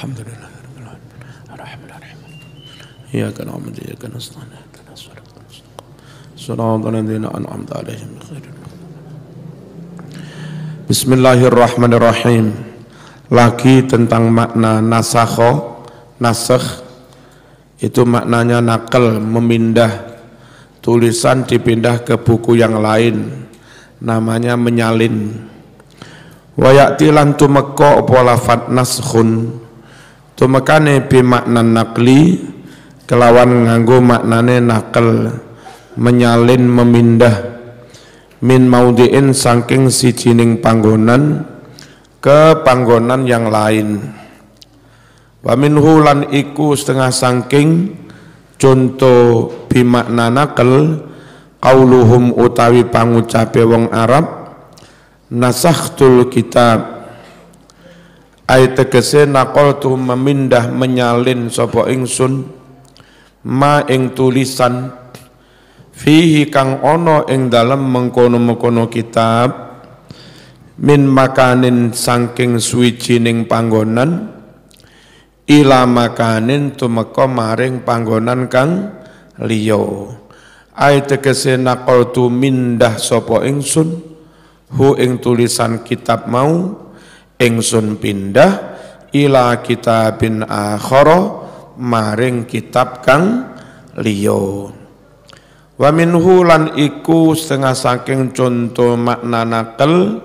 الحمد لله رب العالمين الرحمن الرحيم إياك نعبد وإياك نستعين اهدنا الصراط المستقيم صراط الذين أنعمت عليهم غير Bismillahirrahmanirrahim Lagi tentang makna nasakho Nasakh Itu maknanya nakal Memindah Tulisan dipindah ke buku yang lain Namanya menyalin Wayakti lan tumeka apa naskhun Tumakane bi makna nakli kelawan nganggo maknane nakal menyalin memindah min maudiin saking sijining panggonan ke panggonan yang lain. Wa min hulan iku setengah saking contoh makna nakal kauluhum utawi pangucape wong Arab nasakhtul kitab ai tegese naqaltu memindah menyalin sapa ingsun ma ing tulisan fihi kang ono ing dalam mengkono-mengkono kitab min makanin saking suwijining panggonan ila makanin tumeka maring panggonan kang liya ai tegese naqaltu mindah sapa ingsun hu ing tulisan kitab mau ingsun pindah ila kitabin akhara maring kitab kang liya wa minhu lan iku setengah saking conto makna nakal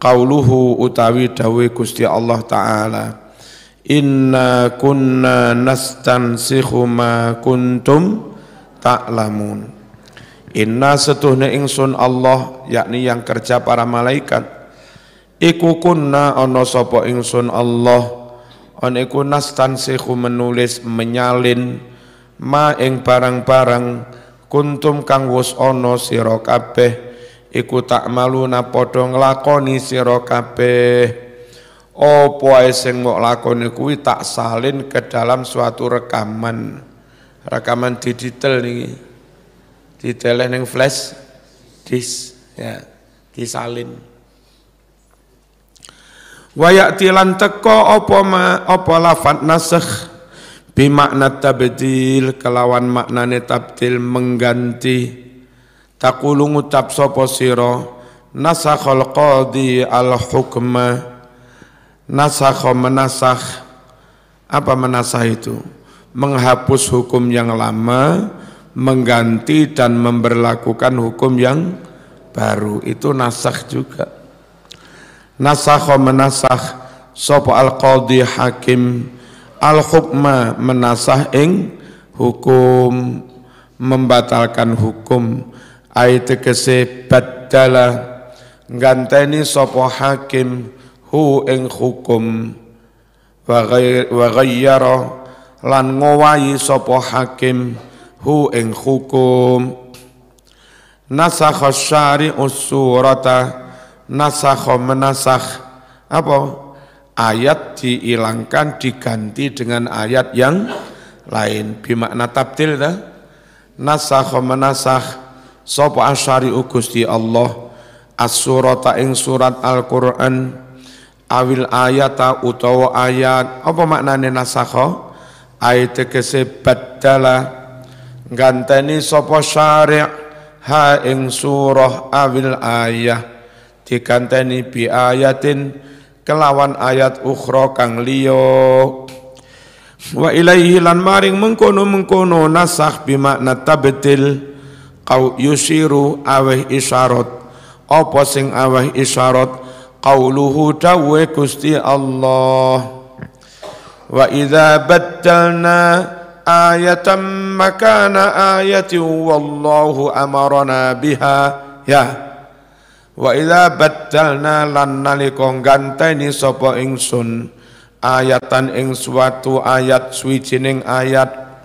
kauluhu utawi dawe Gusti Allah taala inna kunna nastansikhu ma kuntum ta'lamun inna setuhne ingsun Allah yakni yang kerja para malaikat Iku kunna ana sapa ingsun Allah an iku nastansihu menulis menyalin ma ing barang-barang kuntum kang wis ana sira kabeh iku tak maluna padha nglakoni sira kabeh apa ae sing mok lakoni kuwi tak salin ke dalam suatu rekaman rekaman digital niki diteleh ning flash disk ya disalin Wayak tilan teko opo ma opo lafat nasakh bimakna tabdil kelawan maknane tabdil mengganti takulu ngucap sapa sira nasakhal qadi al hukma nasakha menasakh apa menasakh itu menghapus hukum yang lama mengganti dan memberlakukan hukum yang baru itu nasakh juga Nasakho menasah Sopo al qadhi hakim al hukma menasah ing hukum membatalkan hukum ayat tegese badala ganteni sopo hakim hu ing hukum wagayyara lan ngowai sopo hakim hu ing hukum nasakho syari'u surata nasakho menasah apa ayat dihilangkan diganti dengan ayat yang lain bimakna tabdil dah nasakho menasah sapa asyari Gusti Allah as-surata ing surat Al-Qur'an awil ayata utawa ayat apa maknane nasakho ayat kese badala ganteni sapa syari' ha ing surah awil ayat diganteni bi ayatin kelawan ayat ukhra kang liya wa ilaihi lan maring mengkono mengkono nasakh bimakna tabdil kau yusiru aweh isyarat apa sing aweh isyarat qauluhu dawe Gusti Allah wa idza battalna ayatan makana ayatin wallahu amarana biha ya Wa idza baddalna lan nalika ganteni sapa ingsun ayatan ing suatu ayat suwijining ayat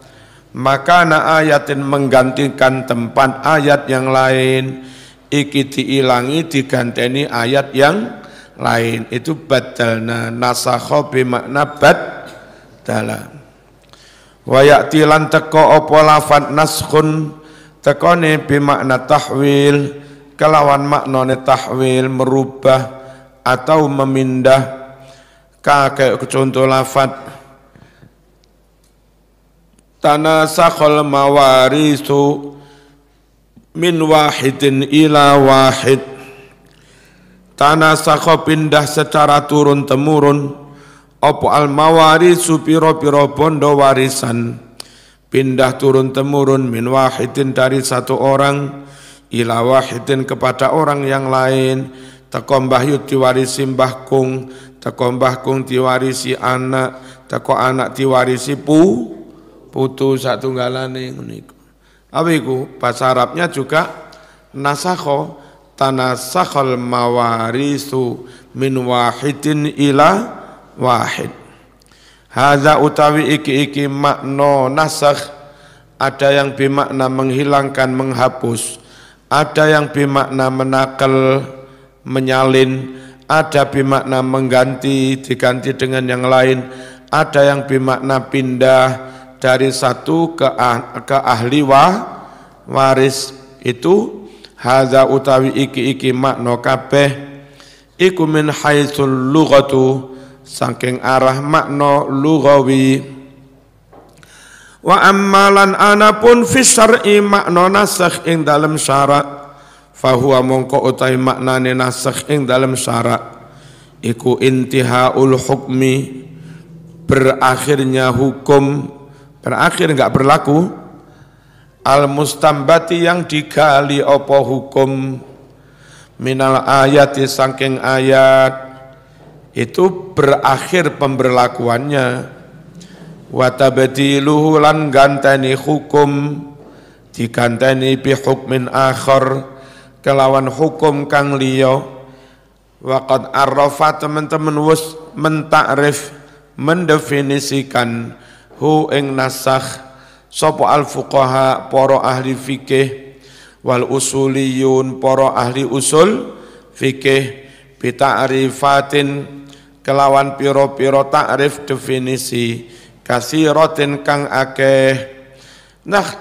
maka na ayatin menggantikan tempat ayat yang lain iki diilangi diganteni ayat yang lain itu badalna nasakha bi makna badala wa ya'ti lan teko apa lafadz naskhun tekone bi makna tahwil kelawan maknane tahwil merubah atau memindah kakek contoh lafat tanasakhal mawarisu min wahidin ila wahid tanasakhal pindah secara turun temurun opo al mawarisu piro piro bondo warisan pindah turun temurun min wahidin dari satu orang ila wahidin kepada orang yang lain takombah yut diwarisi mbah kung mbah kung diwarisi anak tako anak diwarisi pu putu satu galane niku apa iku bahasa Arabnya juga nasakho tanasakhal mawarisu min wahidin ila wahid Hadza utawi iki-iki makna nasakh ada yang bermakna menghilangkan menghapus ada yang bimakna menakal menyalin ada bimakna mengganti diganti dengan yang lain ada yang bimakna pindah dari satu ke ah, ke ahli wah, waris itu hadza utawi iki iki makno kabeh iku min haitsul lughatu saking arah makna lughawi Wa ammalan ana pun fisar imak nasakh ing dalam syarat fahuwa mongko utai maknane nasakh ing dalam syarat iku intihaul hukmi berakhirnya hukum berakhir enggak berlaku al mustambati yang digali opo hukum minal ayat sangking ayat itu berakhir pemberlakuannya wa tabdiluhu lan ganteni hukum diganteni bi hukmin akhar kelawan hukum kang liya waqad arrafa teman-teman wis mentakrif mendefinisikan hu ing nasakh sapa al fuqaha poro ahli fikih wal usuliyun poro ahli usul fikih arifatin kelawan piro-piro takrif definisi kasiratin kang akeh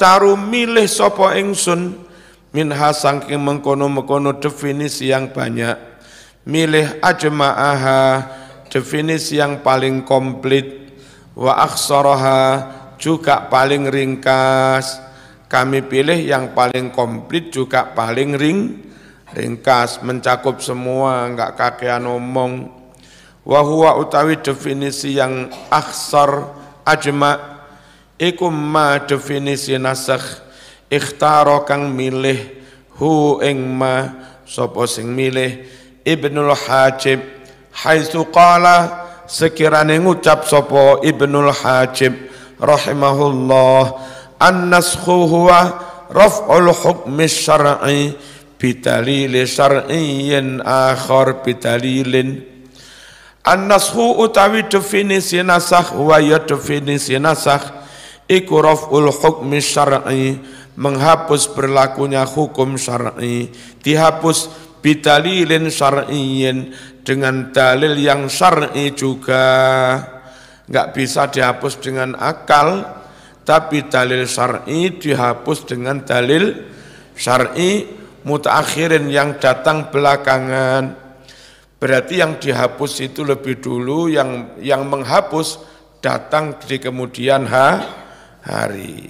taruh milih sapa ingsun minha sangking mengkono-mengkono definisi yang banyak milih ajma'aha definisi yang paling komplit wa aksoroha juga paling ringkas kami pilih yang paling komplit juga paling ring ringkas mencakup semua enggak kakean omong wa huwa utawi definisi yang akhsar ajma iku ma definisi nasakh ikhtaro kang milih hu ing ma sapa sing milih ibnul hajib haitsu qala sekirane ngucap sapa ibnul hajib rahimahullah annaskhu huwa raf'ul hukmi syar'i bidalil syar'iyyin akhar bidalilin An-nashu utawi definisi nasakh wa ya definisi nasakh iku raf'ul hukmi syar'i menghapus berlakunya hukum syar'i dihapus bidalilin syar'iyyin dengan dalil yang syar'i juga nggak bisa dihapus dengan akal tapi dalil syar'i dihapus dengan dalil syar'i mutakhirin yang datang belakangan Berarti yang dihapus itu lebih dulu, yang yang menghapus datang di kemudian ha, hari.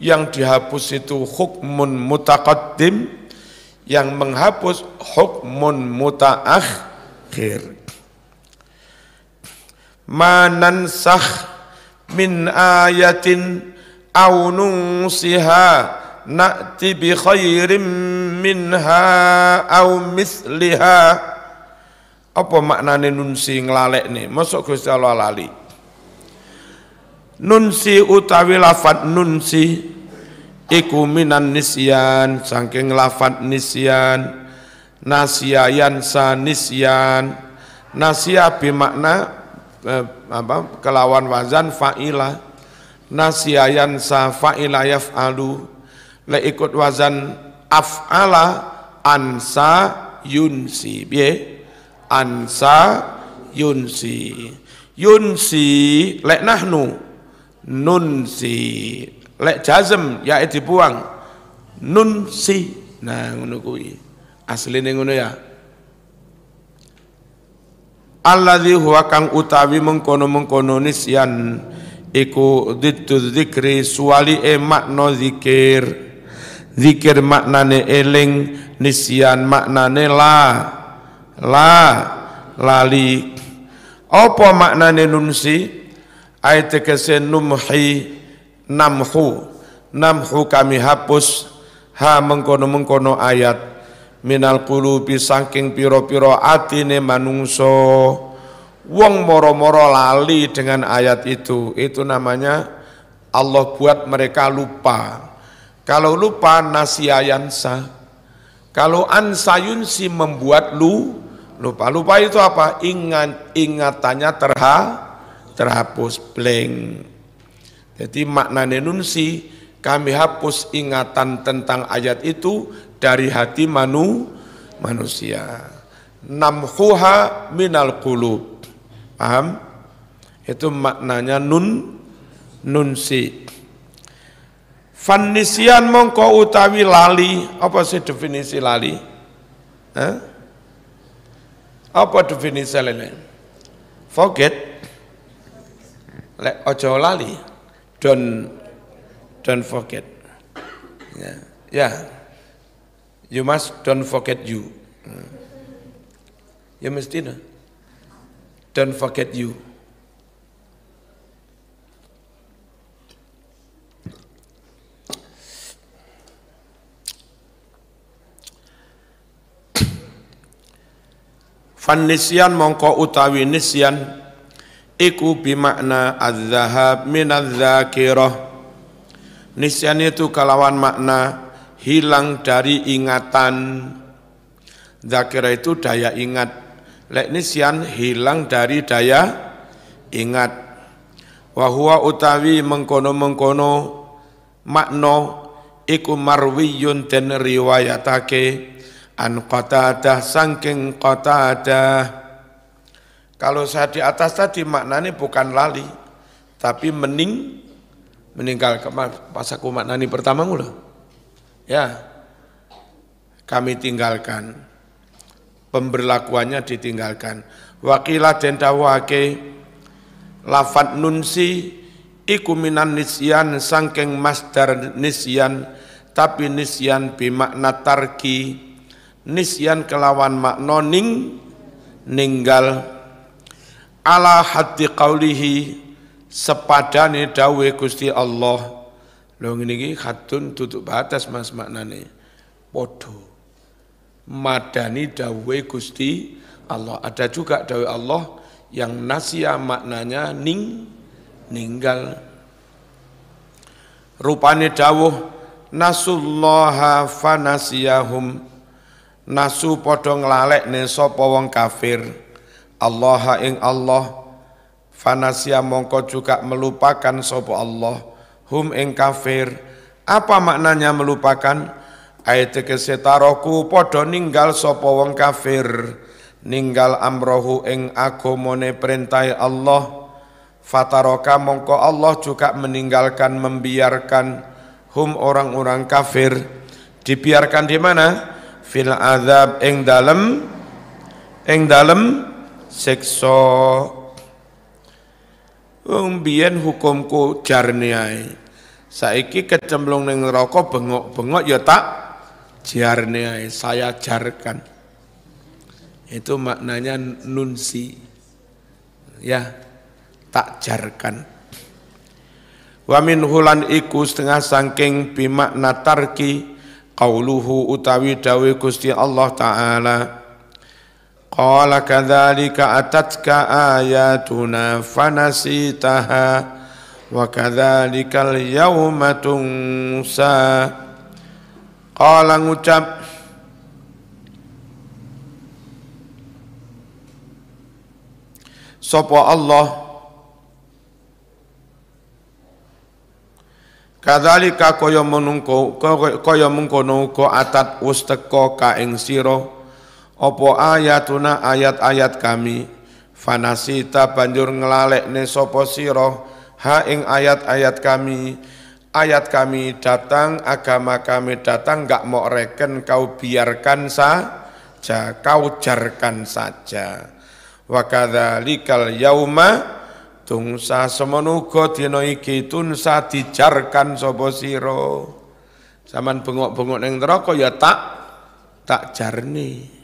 Yang dihapus itu hukmun mutaqaddim, yang menghapus hukmun mutaakhir. sah min ayatin aw nunsiha na'ti bi khairin minha aw misliha apa maknane nunsi nglalekne? Mosok Gusti Allah lali. Nunsi utawi lafat nunsi iku minan nisyan saking lafat nisyan nasiyan sa nisyan nasia makna eh, apa kelawan wazan faila nasiyan sa faila yafalu le ikut wazan afala ansa yunsi piye ansa yunsi yunsi lek nahnu nunsi lek jazm ya dibuang nunsi nah ngono kuwi asline ngono ya alladzi huwa kang utawi mengkono-mengkono nisyan iku dittu zikri suwali e makna zikir zikir maknane eling nisyan maknane la la lali apa maknane nunsi ayat ke numhi namhu namhu kami hapus ha mengkono-mengkono ayat minal qulubi saking piro piro atine manungso wong moro-moro lali dengan ayat itu itu namanya Allah buat mereka lupa kalau lupa nasiyayansa kalau ansayunsi membuat lu lupa lupa itu apa ingat ingatannya terha terhapus blank jadi makna nenunsi kami hapus ingatan tentang ayat itu dari hati manu manusia namhuha minal qulub paham itu maknanya nun nunsi Fanisian mongko utawi lali apa sih definisi lali eh? Apa definisi lain? Forget. Lek ojo lali. Don't don't forget. Ya. Yeah. yeah. You must don't forget you. Ya mesti Don't forget you. Fannisyan mongko utawi nisyan iku bimakna az-zahab min az-zakirah. Nisyan itu kalawan makna hilang dari ingatan. Zakirah itu daya ingat. Lek nisyan hilang dari daya ingat. Wahua utawi mengkono-mengkono makno iku marwiyun den riwayatake an qatadah sangking qatadah kalau saya di atas tadi maknanya bukan lali tapi mening meninggal pas aku maknani pertama mula ya kami tinggalkan pemberlakuannya ditinggalkan wakilah dan dawake lafat nunsi iku minan nisyan sangking masdar nisyan tapi nisyan bimakna tarki nisyan kelawan makna ning ninggal ala hati qaulihi sepadane dawe Gusti Allah lho ngene iki khatun tutup batas Mas maknane padha madani dawe Gusti Allah ada juga dawe Allah yang nasia maknanya ning ninggal rupane dawuh nasullaha fanasiyahum nasu padha nglalekne sapa wong kafir Allah ing Allah fanasia mongko juga melupakan sapa Allah hum ing kafir apa maknanya melupakan ayat ke setaroku padha ninggal sapa wong kafir ninggal amrohu ing agamane perintai Allah fataroka mongko Allah juga meninggalkan membiarkan hum orang-orang kafir dibiarkan di mana? fil azab ing dalem ing dalem siksa wong biyen hukumku jarne ae saiki kecemplung ning neraka bengok-bengok ya tak jarne ae saya jarkan itu maknanya nunsi ya tak jarkan wa min hulan iku setengah sangking makna tarki qauluhu utawi dawe Gusti Allah taala qala kadzalika atatka ayatuna fanasitaha wa kadzalikal yauma tunsa qala ngucap sapa Allah Kadzalika kaya menungko kaya mengkono uga atat uste ka ing sira apa ayatuna ayat-ayat kami fanasita banjur nglalekne sapa sira ha ing ayat-ayat kami ayat kami datang agama kami datang enggak mau reken kau biarkan saja kau jarkan saja wa kadzalikal yauma Tungsa semenuko tino iki tunsa dicarkan sapa siro. Saman bengok-bengok neng rokok ya tak tak jarni.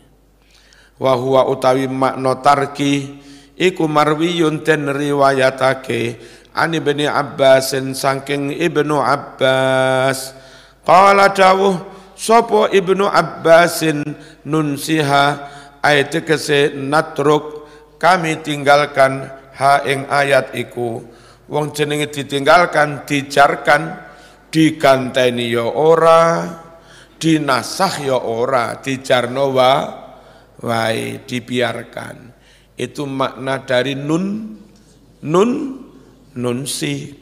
wahua utawi makna tarki iku marwiyun den riwayatake ani bini Abbasin saking Ibnu Abbas. Kala dawuh sapa Ibnu Abbasin nunsiha ayat kese natruk kami tinggalkan ha ing ayat iku wong jenenge ditinggalkan dijarkan diganteni ya ora dinasah ya ora dijarno wa wae dibiarkan itu makna dari nun nun nunsi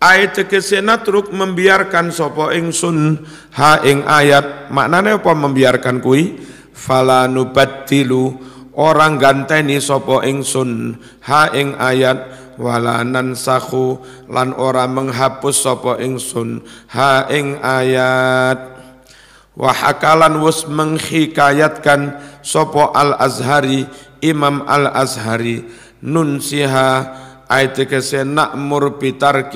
ayat kesena truk membiarkan sopo ingsun ha ing ayat maknanya apa membiarkan kui fala nubaddilu orang ganteni sopo ingsun ha ing ayat walanan nansahu lan ora menghapus sopo ingsun ha ing ayat wahakalan wus menghikayatkan sopo al azhari imam al azhari nun siha ayat kese nakmur nak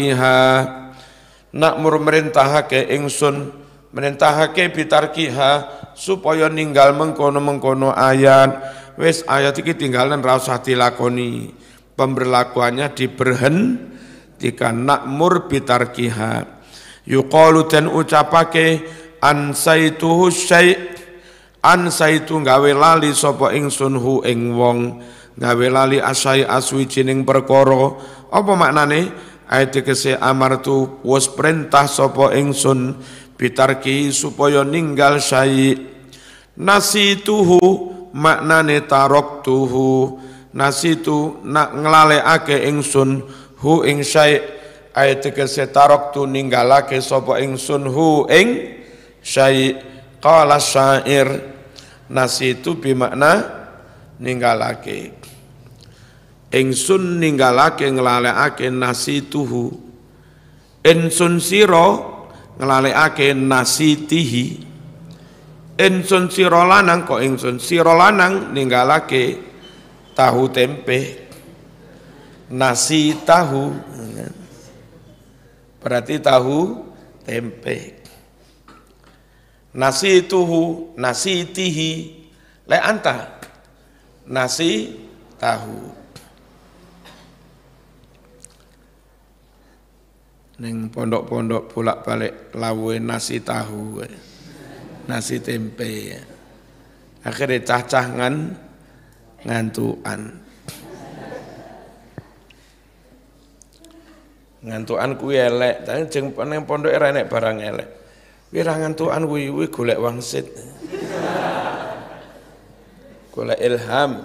nakmur merintahake ingsun merintahake kiha supaya ninggal mengkono-mengkono ayat wis ayat iki tinggalan ra usah dilakoni. Pemberlakuannya diberhentikan nakmur bitarkiha. Yuqalu dan ucapake saitu syai' ansaitu gawe lali sapa ingsun hu ing wong gawe lali asai aswijining perkara apa maknane ayat kese amartu was perintah sapa ingsun bitarki supaya ninggal syai nasituhu maknane nasi nasitu nak ake ingsun hu ing syai ayat tarok tu ninggalake sopo ingsun hu ing syai kala syair nasitu bimakna ninggalake ingsun ninggalake nglalekake nasituhu ngelale ake nasi tihi Insun sirolanang, lanang kok insun sirolanang lanang ninggalake tahu tempe nasi tahu kan? berarti tahu tempe nasi tuhu nasi tihi le anta nasi tahu neng pondok-pondok bolak-balik lawe nasi tahu eh nasi tempe ya. akhirnya cah-cah ngan ngantuan ngantuan kuwi elek tapi jeng nang pondok era enek barang elek kuwi ngantuan kuwi kuwi golek wangsit golek ilham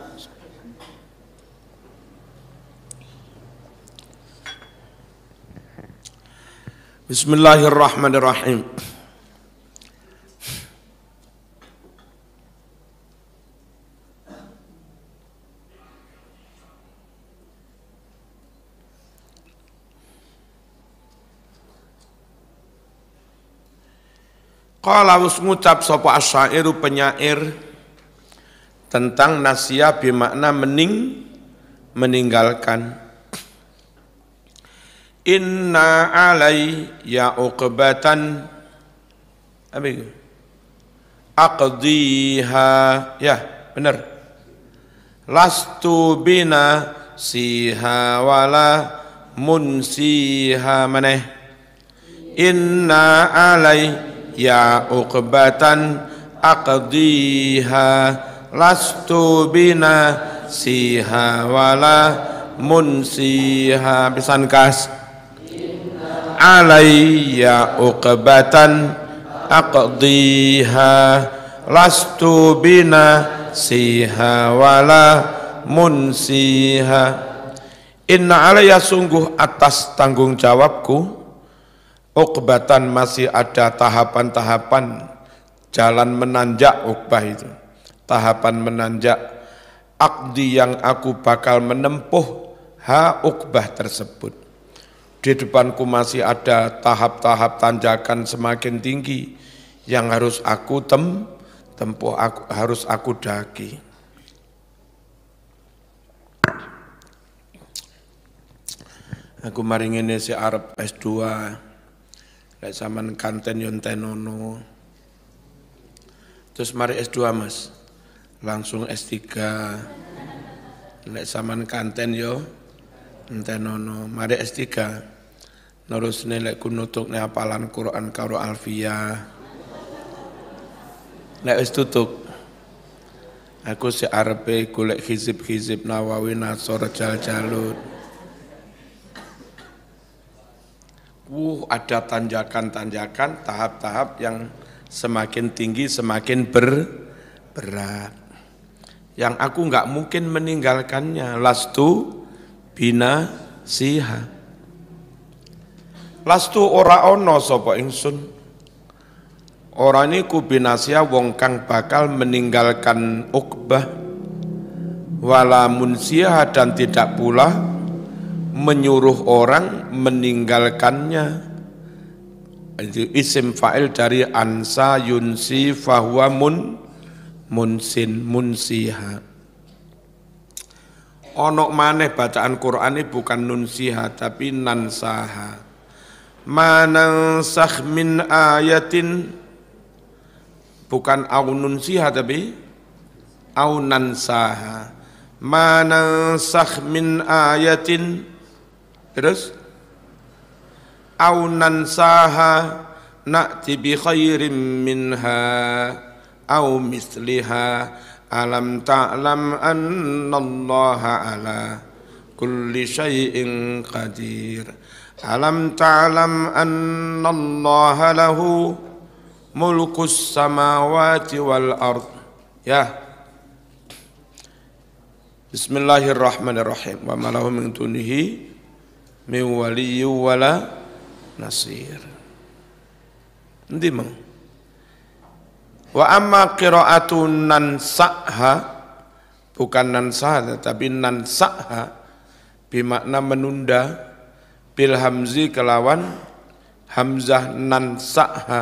Bismillahirrahmanirrahim. Kalau wis ngucap sapa asyairu penyair tentang nasia bimakna mening meninggalkan Inna alai ya uqbatan apa itu? Aqdiha ya benar Lastu bina siha wala munsiha Mana? Inna alai ya uqbatan aqdiha lastu bina siha wala munsiha pisan kas alayya uqbatan aqdiha lastu bina siha wala munsiha inna alayya sungguh atas tanggung jawabku Ukbatan masih ada tahapan-tahapan jalan menanjak ukbah itu. Tahapan menanjak akdi yang aku bakal menempuh ha ukbah tersebut. Di depanku masih ada tahap-tahap tanjakan semakin tinggi yang harus aku tem tempuh aku, harus aku daki. Aku maringin si Arab S2 Lek saman kanten yontenono. Terus mari S2 mas, langsung S3. Lek saman kanten yo entenono, mari S3. Terus nilai kunutuk apalan Quran karo Alfia, Lek S tutup, aku si arepe golek hizib-hizib nawawi nasor jal-jalut. Wuh, ada tanjakan-tanjakan, tahap-tahap yang semakin tinggi semakin ber, berat. Yang aku nggak mungkin meninggalkannya. Lastu bina siha. Lastu ora ono sopo ingsun. Ora niku wong kang bakal meninggalkan ukbah wala munsiha dan tidak pula menyuruh orang meninggalkannya itu isim fa'il dari ansa yunsi fahuwa mun munsin munsiha onok maneh bacaan Quran ini bukan nunsiha tapi nansaha manasah min ayatin bukan au nunsiha tapi au nansaha manasah min ayatin Terus au nansaha na'ti bi khairim minha au misliha alam ta'lam annallaha ala kulli syai'in qadir alam ta'lam annallaha lahu mulkus samawati wal ard ya Bismillahirrahmanirrahim wa ma min dunihi min waliyyu wala nasir nanti mau wa amma qira'atu nansa'ha bukan nansa'ha tapi nansa'ha bimakna menunda bil hamzi kelawan hamzah nansa'ha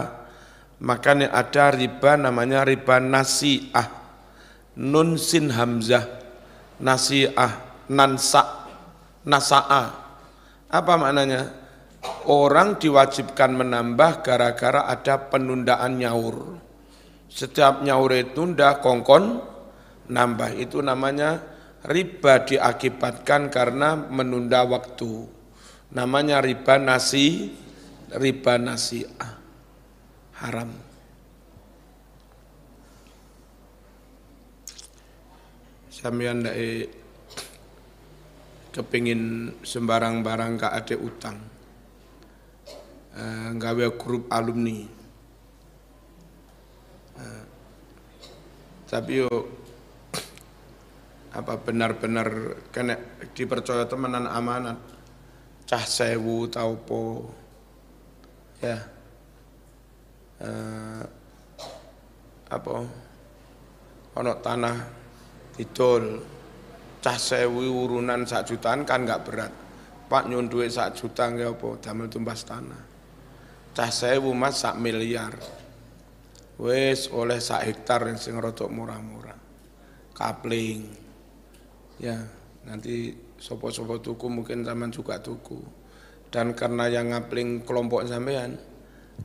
ini ada riba namanya riba nasi'ah nun sin hamzah nasi'ah nansa nasa'ah apa maknanya? Orang diwajibkan menambah gara-gara ada penundaan nyaur. Setiap nyaur itu tunda kongkon nambah itu namanya riba diakibatkan karena menunda waktu. Namanya riba nasi, riba nasi ah, haram. Sampeyan ndak kepingin sembarang barang gak ada utang uh, eh, gawe grup alumni uh, tapi yo apa benar-benar kena dipercaya temenan amanat cah sewu tau po ya uh, apa ono tanah didol cah sewi urunan sak jutaan kan nggak berat pak nyun duit sak juta nggak apa damel tumpas tanah cah sewi mas sak miliar wes oleh sak hektar yang sing rotok murah-murah kapling ya nanti sopo-sopo tuku mungkin zaman juga tuku dan karena yang ngapling kelompok sampean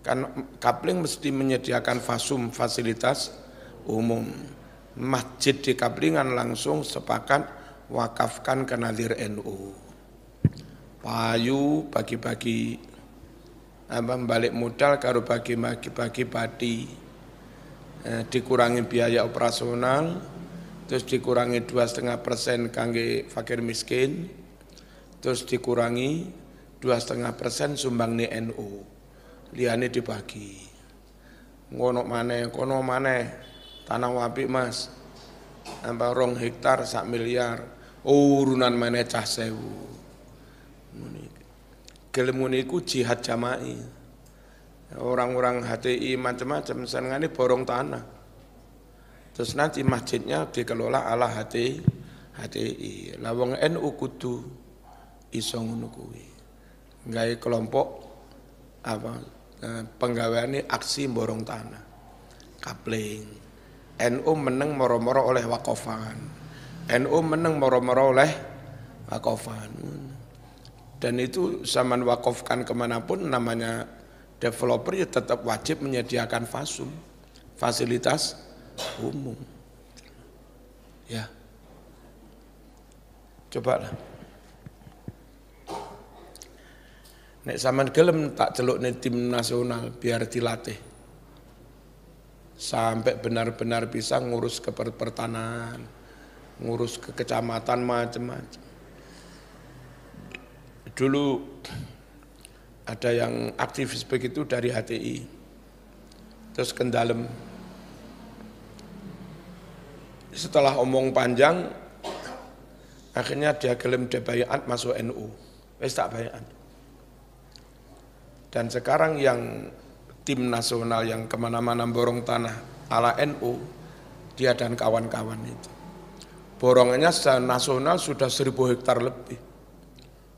kan kapling mesti menyediakan fasum fasilitas umum masjid di kaplingan langsung sepakat wakafkan ke Nadir NU. Payu bagi bagi, apa balik modal karo bagi-bagi padi. Eh, dikurangi biaya operasional, terus dikurangi dua setengah persen kangge fakir miskin, terus dikurangi dua setengah persen sumbang ni NU. Liane dibagi. Ngono maneh, kono maneh, tanah wapi mas, apa rong hektar sak miliar urunan mana cah sewu gelem ngene iku jihad jama'i orang-orang HTI macam-macam ini borong tanah terus nanti masjidnya dikelola ala HTI HTI lawang NU kudu isong nukui. kuwi kelompok apa ini e, aksi borong tanah kapling NU meneng moro-moro oleh wakofan NU meneng moro-moro oleh wakofan. Dan itu zaman wakofkan kemanapun namanya developer ya tetap wajib menyediakan fasum, fasilitas umum. Ya. Coba lah. Nek zaman gelem tak celuk nih tim nasional biar dilatih. Sampai benar-benar bisa ngurus ke pertanahan ngurus ke kecamatan macam-macam. Dulu ada yang aktivis begitu dari HTI, terus ke Setelah omong panjang, akhirnya dia gelem debayat masuk NU. Wes tak bayat. Dan sekarang yang tim nasional yang kemana-mana borong tanah ala NU, dia dan kawan-kawan itu borongannya secara nasional sudah seribu hektar lebih.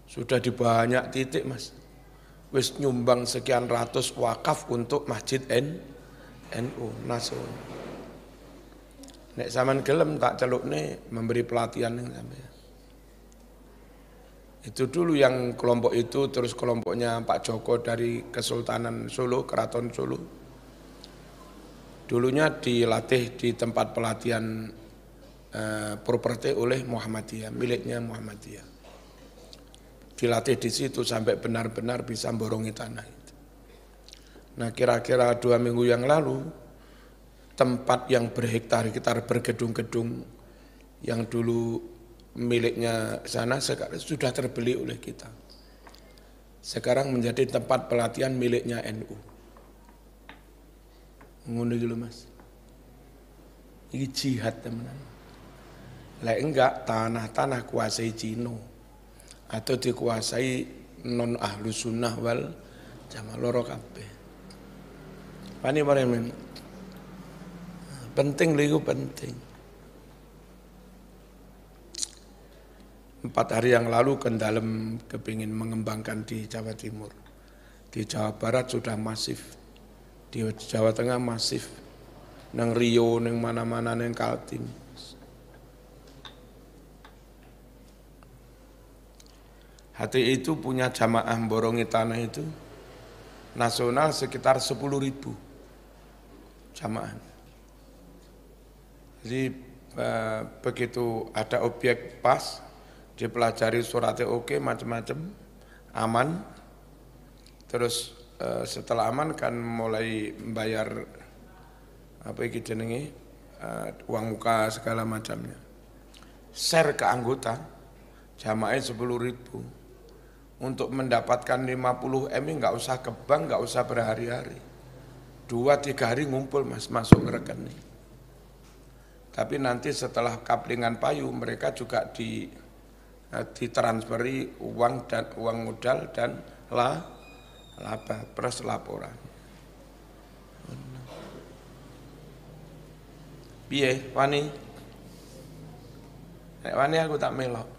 Sudah di banyak titik mas. Wis nyumbang sekian ratus wakaf untuk masjid N, NU nasional. Nek zaman gelem tak celuk nih memberi pelatihan yang sampai. Itu dulu yang kelompok itu terus kelompoknya Pak Joko dari Kesultanan Solo, Keraton Solo. Dulunya dilatih di tempat pelatihan Eh, properti oleh Muhammadiyah, miliknya Muhammadiyah. Dilatih di situ sampai benar-benar bisa borongi tanah itu. Nah kira-kira dua minggu yang lalu, tempat yang berhektar-hektar bergedung-gedung yang dulu miliknya sana sekarang sudah terbeli oleh kita. Sekarang menjadi tempat pelatihan miliknya NU. Ngundi dulu mas. Ini jihad teman-teman. Lah enggak tanah-tanah kuasai Cino atau dikuasai non ahlu sunnah wal jamaah loro kabeh. Pani ya, paremen. Penting lho penting. Empat hari yang lalu Kendalem kepingin mengembangkan di Jawa Timur. Di Jawa Barat sudah masif. Di Jawa Tengah masif. Neng Rio, neng mana-mana, neng Kaltim Hati itu punya jamaah borongi tanah itu nasional sekitar 10 ribu jamaah. Jadi eh, begitu ada objek pas, dipelajari suratnya oke macam-macam, aman. Terus eh, setelah aman kan mulai membayar apa iki jenenge eh, uang muka segala macamnya. Share ke anggota jamaah 10 ribu untuk mendapatkan 50 M nggak usah ke bank, nggak usah berhari-hari. Dua tiga hari ngumpul mas masuk rekening. Tapi nanti setelah kaplingan payu mereka juga di eh, ditransferi uang dan uang modal dan lah laba plus laporan. Biye, Wani? Wani aku tak melok.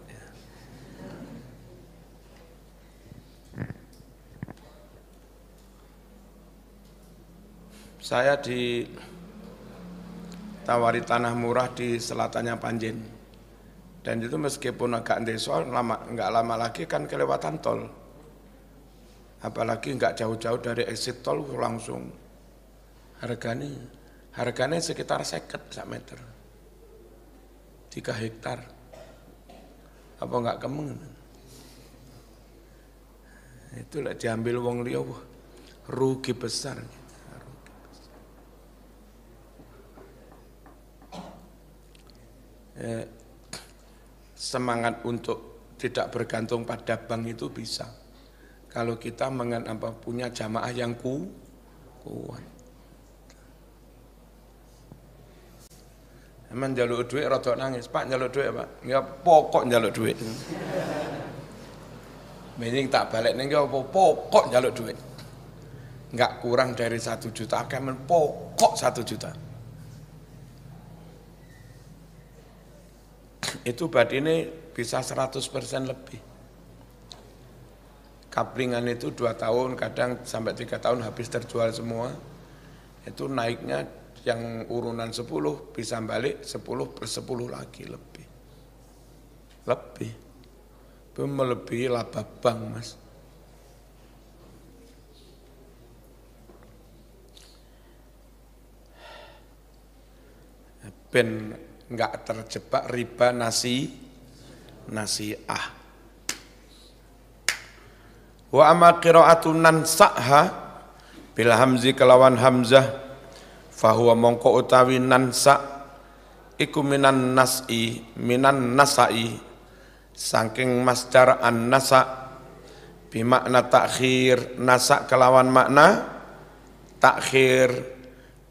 Saya ditawari tanah murah di selatannya Panjen. Dan itu meskipun agak desa, lama, nggak lama lagi kan kelewatan tol. Apalagi nggak jauh-jauh dari exit tol langsung. Harganya, harganya sekitar seket sak meter. Tiga hektar. Apa nggak kemeng? Itulah diambil wong liya rugi besarnya. Eh, semangat untuk tidak bergantung pada bank itu bisa. Kalau kita mengen apa punya jamaah yang ku, kuat. Emang jaluk duit rotok nangis, Pak jaluk duit Pak, ya pokok jaluk duit. Mending tak balik nih apa pokok jaluk duit. Enggak kurang dari satu juta, akan pokok satu juta. itu ini bisa 100% lebih. Kaplingan itu dua tahun, kadang sampai tiga tahun habis terjual semua. Itu naiknya yang urunan 10 bisa balik 10 per 10 lagi lebih. Lebih. Itu melebihi laba bank mas. Ben nggak terjebak riba nasi nasi ah Wa amma qira'atu nansa'ha bil hamzi kelawan hamzah fahuwa mongko utawi nansa iku minan nas'i minan nasai saking masdar an nasa bimakna takhir nasa kelawan makna takhir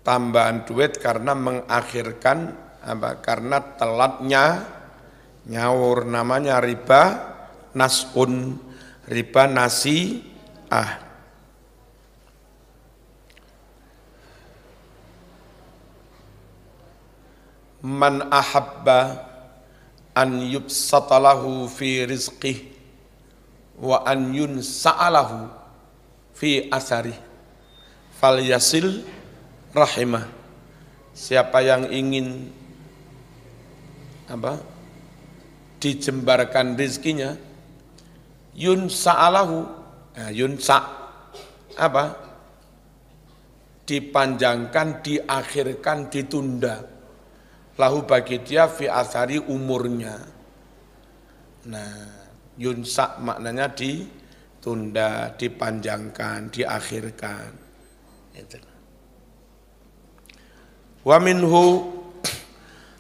tambahan duit karena mengakhirkan apa karena telatnya nyawur namanya riba nasun riba nasi ah man ahabba an yubsatalahu fi rizqih wa an sa'alahu fi asari fal yasil rahimah siapa yang ingin apa dijembarkan rizkinya yun sa'alahu nah, yun sa apa dipanjangkan diakhirkan ditunda lahu bagi dia fi asari umurnya nah yun sa maknanya ditunda dipanjangkan diakhirkan itu wa minhu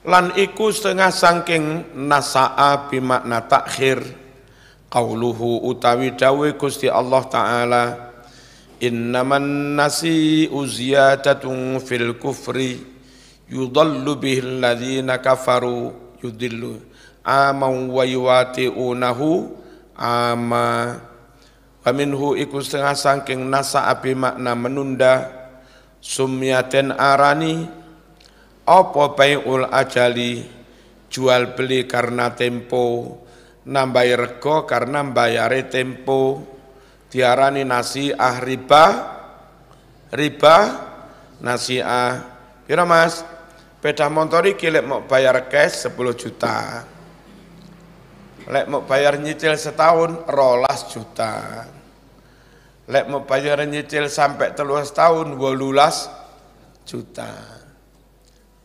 lan iku setengah sangking nasaa bimakna takhir qauluhu utawi dawe Gusti Allah taala innaman nasi uziyatatun fil kufri yudallu bihil ladzina kafaru yudillu amau wa yuwati'unahu ama Waminhu ikus iku setengah sangking nasaa bimakna menunda sumyaten arani apa bai'ul ajali jual beli karena tempo, nambahi rego karena bayare tempo, diarani nasi ah riba, riba nasi ah. kira mas, peda motor iki lek mau bayar cash 10 juta. Lek mau bayar nyicil setahun rolas juta. Lek mau bayar nyicil sampai teluas tahun wolulas juta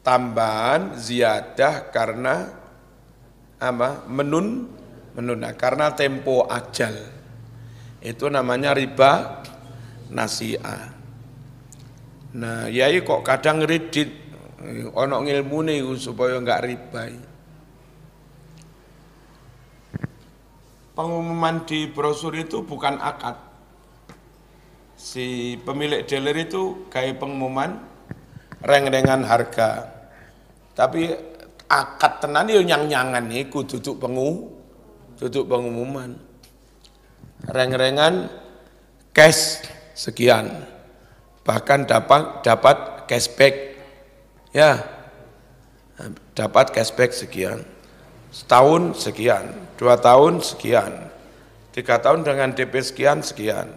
tambahan ziyadah karena apa menun menunda nah, karena tempo ajal itu namanya riba nasi'a nah yai kok kadang ridit ono ngilmu nih supaya nggak ribai pengumuman di brosur itu bukan akad si pemilik dealer itu kayak pengumuman reng-rengan harga. Tapi akad tenan yo nyang-nyangan iku duduk pengu duduk pengumuman. Reng-rengan cash sekian. Bahkan dapat dapat cashback. Ya. Dapat cashback sekian. Setahun sekian, dua tahun sekian, tiga tahun dengan DP sekian sekian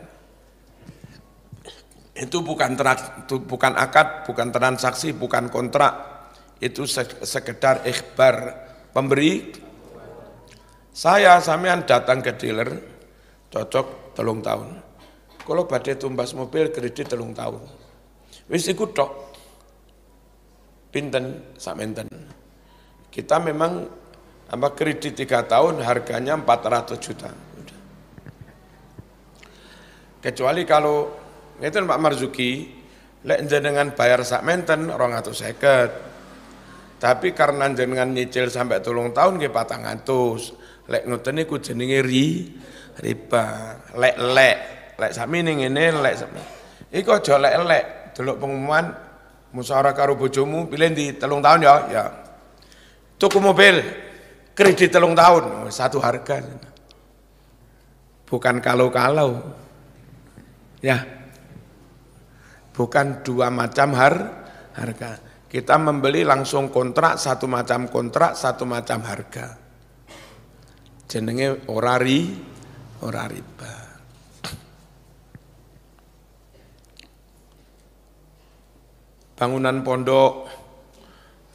itu bukan itu bukan akad, bukan transaksi, bukan kontrak. Itu sekedar ikhbar pemberi. Saya sampean datang ke dealer cocok telung tahun. Kalau badai tumbas mobil kredit telung tahun. Wis iku tok. Pinten sakmenten. Kita memang apa kredit tiga tahun harganya 400 juta. Kecuali kalau Ngeten Pak Marzuki, lek jenengan bayar sak menten seket. Tapi karena jenengan nyicil sampai tolong tahun nggih 400. Lek ngoten niku jenenge ri riba. Lek lek lek mining ini lek sakmene. Iku aja lek lek delok pengumuman musara karo bojomu pilih di telung tahun ya ya. Tuku mobil kredit telung tahun satu harga. Bukan kalau-kalau. Ya bukan dua macam har, harga. Kita membeli langsung kontrak, satu macam kontrak, satu macam harga. Jenenge orari, ora riba. Bangunan pondok,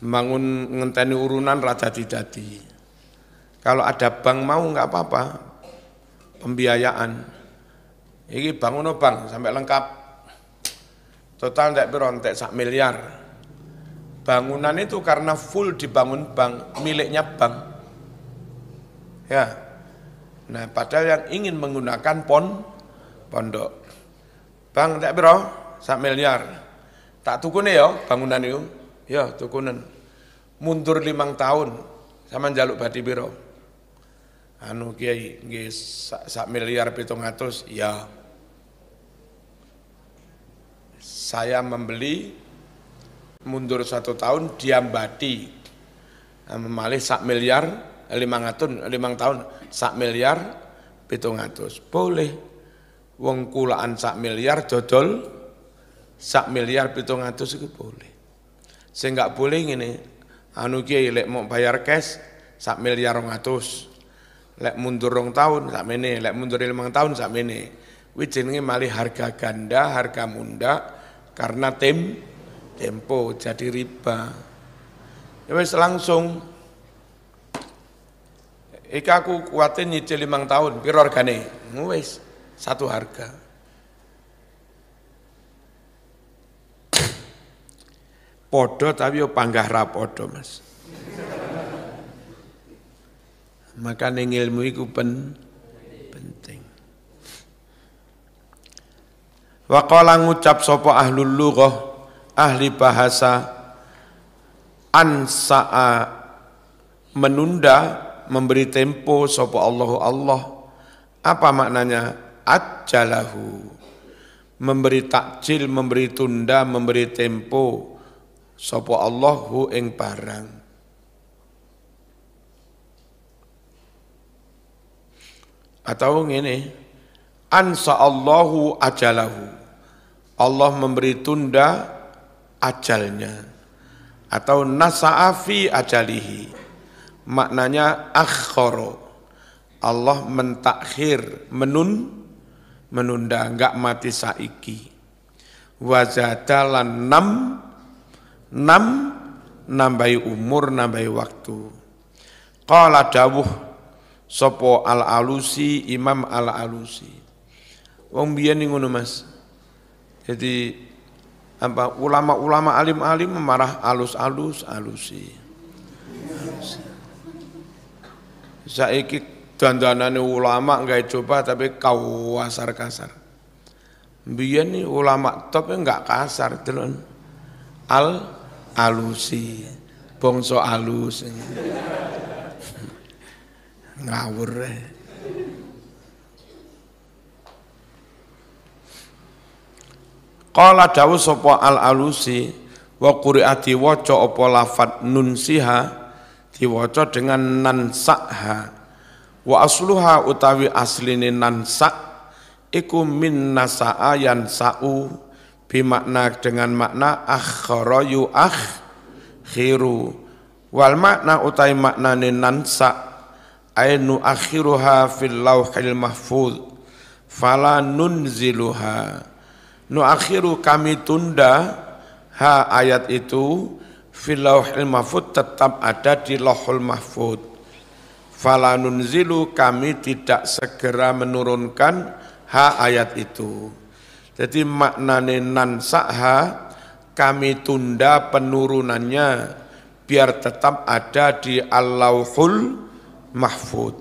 bangun ngenteni urunan raja didadi. Kalau ada bank mau nggak apa-apa, pembiayaan. Ini bangun bang sampai lengkap Total tidak berontek sak miliar. Bangunan itu karena full dibangun bank, miliknya bank. Ya. Nah, padahal yang ingin menggunakan pon pondok. bank tidak berontek sak miliar. Tak tukun ya bangunan itu. Ya, tukunan Mundur limang tahun sama jaluk badi biro. Anu kiai nggih sak, sak miliar 700 ya saya membeli mundur satu tahun diambati nah, memalih sak miliar eh, lima ngatun limang tahun sak miliar pitung atus boleh wong kulaan sak miliar dodol sak miliar pitung atus itu boleh saya nggak boleh ini anu kiai lek mau bayar cash sak miliar rong atus lek mundur rong tahun sak mene lek mundur limang tahun sak mene kuwi jenenge malih harga ganda, harga munda karena tem tempo jadi riba. Ya wis langsung Ika aku kuatin nyicil limang tahun, piro regane? Wis, satu harga. Podo tapi yo panggah rapodo mas. Maka ilmu iku pen, penting. Waqala ngucap sapa ahlul lughah ahli bahasa ansa'a menunda memberi tempo sapa Allahu Allah apa maknanya ajalahu memberi takjil memberi tunda memberi tempo sapa Allahu ing barang atau ngene ansa Allahu ajalahu Allah memberi tunda ajalnya atau nasa'afi ajalihi maknanya akhoro Allah mentakhir menun menunda enggak mati saiki wazadalan nam nam nambahi umur nambahi waktu qala dawuh sopo al alusi imam al alusi wong biyen ngono mas jadi apa ulama-ulama alim-alim memarah alus-alus alusi. tuan Saiki dandanane ulama enggak coba tapi kau e kasar kasar. Biar nih ulama topnya enggak kasar telon. Al alusi. Bongso alus. Ngawur. E. Qala dawu sapa al-Alusi wa quriati waca apa lafat nun siha diwaca dengan nan sa'ha wa asluha utawi asline nan sa' iku min nasa'a bi makna dengan makna akhara akh, khiru wal makna utai nan nansa ainu akhiruha fil lauhil mahfuz fala nunziluha nu akhiru kami tunda ha ayat itu fil lauhil mahfud tetap ada di lauhul mahfud falanun zilu kami tidak segera menurunkan ha ayat itu jadi maknane sa'ha kami tunda penurunannya biar tetap ada di al-lauhul mahfud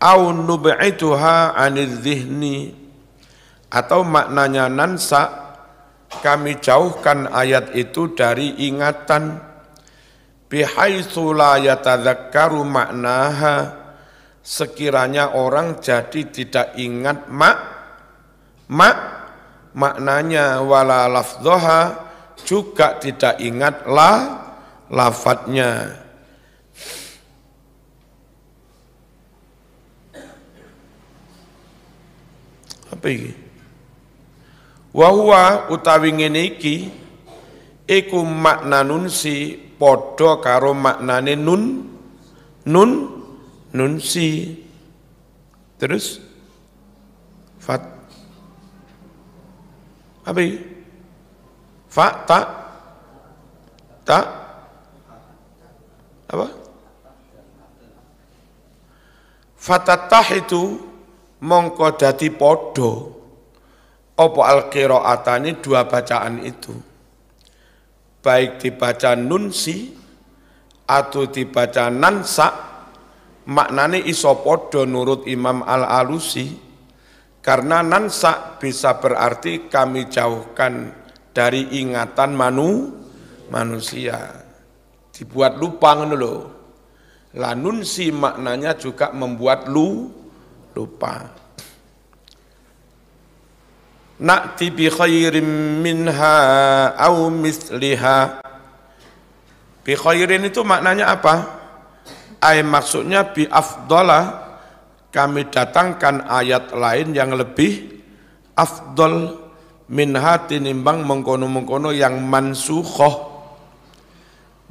au nub'ituha 'anil atau maknanya nansa kami jauhkan ayat itu dari ingatan bihaitsu la maknaha sekiranya orang jadi tidak ingat mak mak maknanya wala lafdhaha juga tidak ingat la lafadznya apa ini Wa huwa utawi ngene iki iku makna nunsi padha karo maknane nun nun nunsi. Terus fat apa ini? Fa ta ta apa? Fatatah itu mongko dadi podo opo al qiraatani dua bacaan itu baik dibaca nunsi atau dibaca nansa maknane iso podo nurut Imam Al Alusi karena nansa bisa berarti kami jauhkan dari ingatan manu manusia dibuat lupa ngono lho si maknanya juga membuat lu lupa na'ti bi khairin minha au misliha bi khairin itu maknanya apa ay maksudnya bi afdola kami datangkan ayat lain yang lebih afdol hati nimbang mengkono-mengkono yang mansukhoh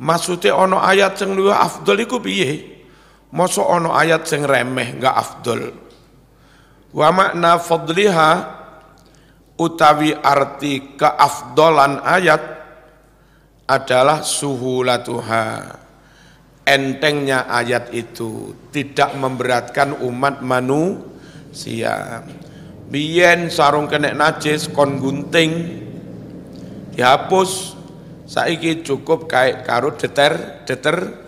Maksudnya ono ayat yang luwih afdol iku piye? masa ono ayat yang remeh enggak afdol. Wa makna fadliha utawi arti keafdolan ayat adalah suhulatuha entengnya ayat itu tidak memberatkan umat manusia biyen sarung kena najis kon gunting dihapus saiki cukup kayak karo deter deter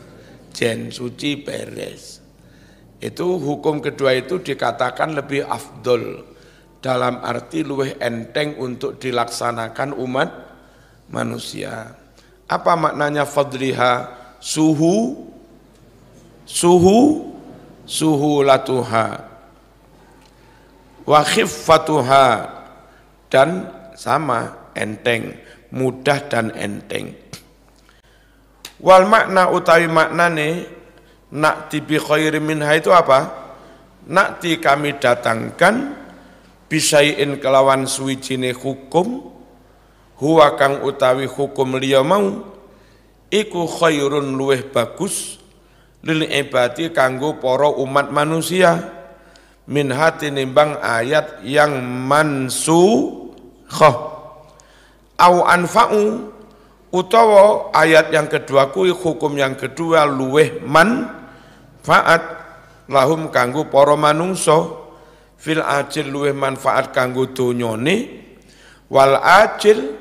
jen suci beres itu hukum kedua itu dikatakan lebih afdol dalam arti luweh enteng untuk dilaksanakan umat manusia. Apa maknanya fadliha? Suhu, suhu, suhu latuha. Wa khiffatuha. Dan sama, enteng, mudah dan enteng. Wal makna utawi maknane nak tibi khairi minha itu apa? nak Nakti kami datangkan bisain kelawan suwijine hukum huwa kang utawi hukum liya mau iku khairun luweh bagus lil ibati kanggo para umat manusia min hati nimbang ayat yang mansu mansukhah au anfa'u utawa ayat yang kedua kui hukum yang kedua luweh faat, lahum kanggo para manungsa fil ajil luweh manfaat kanggo tunyoni wal ajil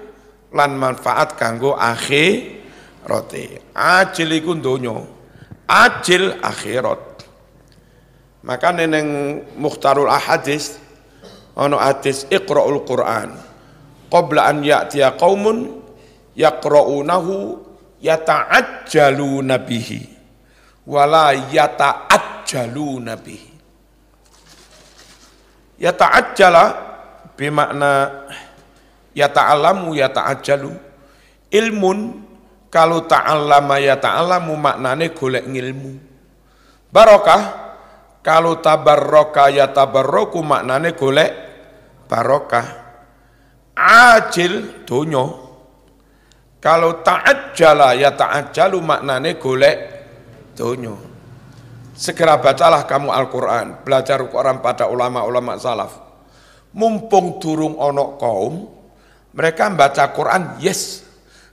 lan manfaat kanggo roti. ajil iku donya ajil akhirat maka neneng muhtarul ahadis ono hadis iqra'ul qur'an qabla an ya'tiya qaumun yaqra'unahu yata'ajjalu bihi wala yata'ajjalu nabihi ya ta'ajjala bimakna ya ta'alamu ya ta'ajjalu ilmun kalau ta'alama ya ta'alamu maknane golek ngilmu barokah kalau tabarroka ya tabarroku maknane golek barokah ajil dunyo kalau ta'ajjala ya ta'ajjalu maknane golek dunyo Segera bacalah kamu Al-Quran, belajar Quran pada ulama-ulama salaf. Mumpung durung onok kaum, mereka membaca Quran, yes.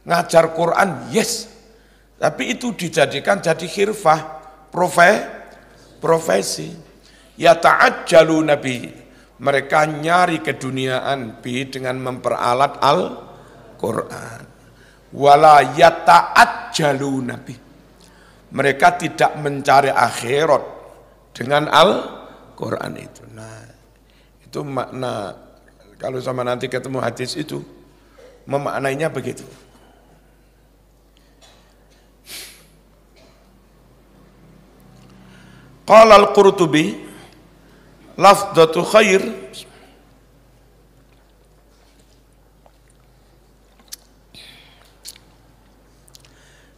Ngajar Quran, yes. Tapi itu dijadikan jadi khirfah, profe, profesi. Ya ta'ajjalu Nabi. Mereka nyari keduniaan bi dengan memperalat Al-Quran. Wala yata'ajjalu Nabi mereka tidak mencari akhirat dengan Al-Quran itu. Nah, itu makna kalau sama nanti ketemu hadis itu memaknainya begitu. Qala al-Qurtubi lafdatu khair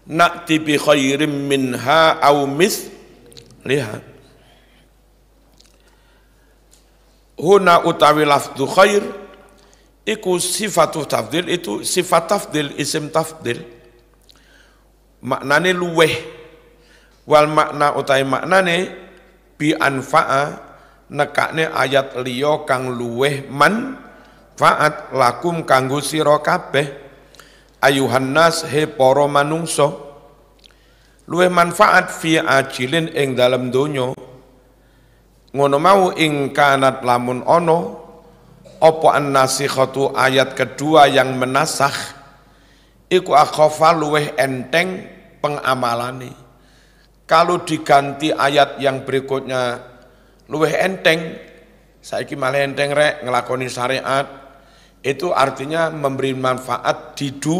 na'ti bi khairim minha au mis lihat huna utawi lafdu khair iku sifatu tafdil itu sifat tafdil isim tafdil maknane luweh wal makna utawi maknane bi anfa'a nekakne ayat liya kang luweh man faat lakum kanggo sira kabeh ayuhan nas he poro manungso luwih manfaat fi ajilin ing dalam dunyo, ngono mau ing kanat lamun ono opo an nasihatu ayat kedua yang menasah, iku akhofa luweh enteng pengamalane kalau diganti ayat yang berikutnya luweh enteng saiki malah enteng rek ngelakoni syariat itu artinya memberi manfaat di du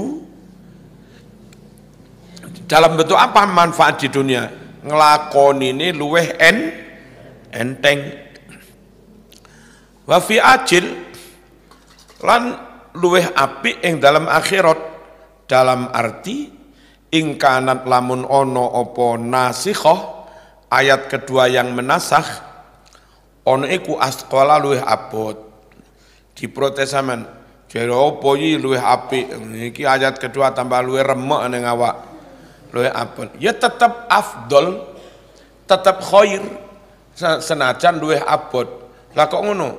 dalam bentuk apa manfaat di dunia? Ngelakon ini luweh en enteng. wafi ajil lan luweh api yang dalam akhirat dalam arti ingkanat lamun ono opo nasikoh ayat kedua yang menasah ono iku askola luweh abot diprotes sampean. Jare opo iki luwih apik. Iki ayat kedua tambah luwih remek ning awak. Luwih apik. Ya tetap afdol, tetap khair senajan luwih abot. Lah kok ngono?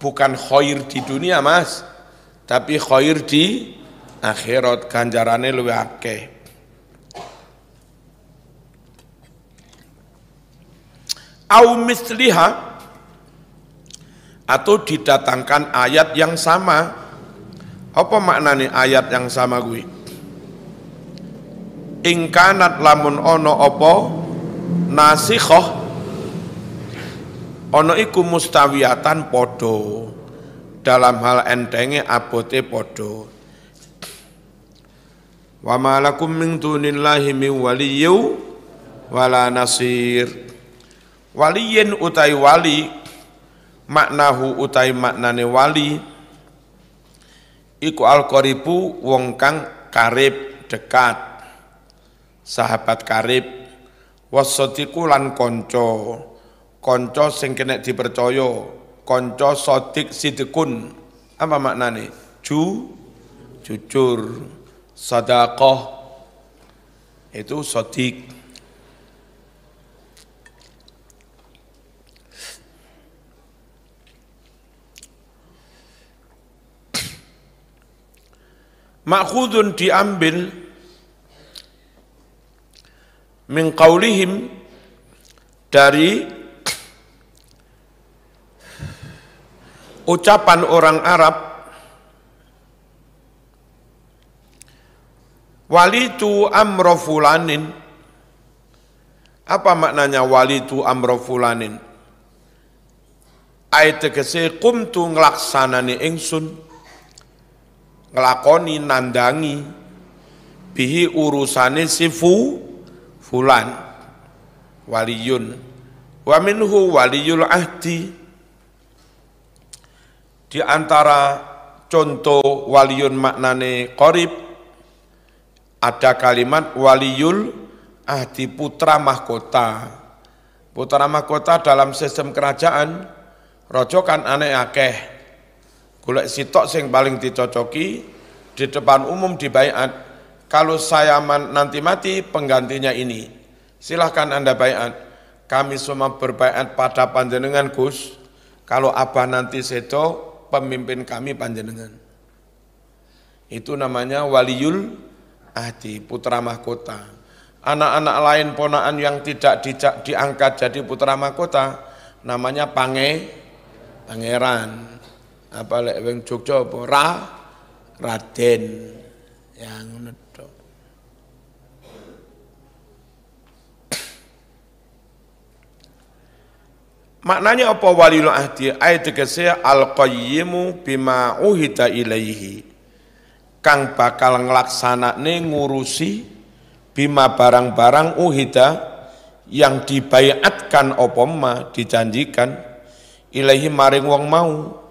Bukan khair di dunia, Mas. Tapi khair di akhirat ganjarannya luwih akeh. Au misliha atau didatangkan ayat yang sama apa maknanya ayat yang sama gue ingkanat lamun ono opo nasikhoh ono iku mustawiatan podo dalam hal entenge abote podo wa ma lakum min dunillahi min waliyyu wala nasir waliyin utai wali maknahu utai maknane wali iku koribu wong kang karib dekat sahabat karib wasodiku lan konco konco sing kenek dipercaya konco sodik sidikun apa maknane ju jujur sadakoh itu sodik Makhudun diambil min dari ucapan orang Arab walitu amrofulanin. fulanin apa maknanya walitu amrofulanin? fulanin ayat tegese kumtu ngelaksanani ingsun ngelakoni nandangi bihi urusane sifu fulan waliyun wa minhu waliyul ahdi di antara contoh waliyun maknane korib ada kalimat waliyul ahdi putra mahkota putra mahkota dalam sistem kerajaan rojokan aneh akeh golek sitok sing paling dicocoki di depan umum di bayat kalau saya nanti mati penggantinya ini silahkan anda bayat kami semua berbayat pada panjenengan Gus kalau abah nanti sedo pemimpin kami panjenengan itu namanya waliul ahdi putra mahkota anak-anak lain ponaan yang tidak di, diangkat jadi putra mahkota namanya pange pangeran apa lek wong Jogja apa ra Raden yang ngono to. Maknanya apa walil ahdi ayat tegese al qayyimu bima uhita ilaihi kang bakal nglaksanakne ngurusi bima barang-barang uhita yang dibayatkan opoma dijanjikan ilahi maring wong mau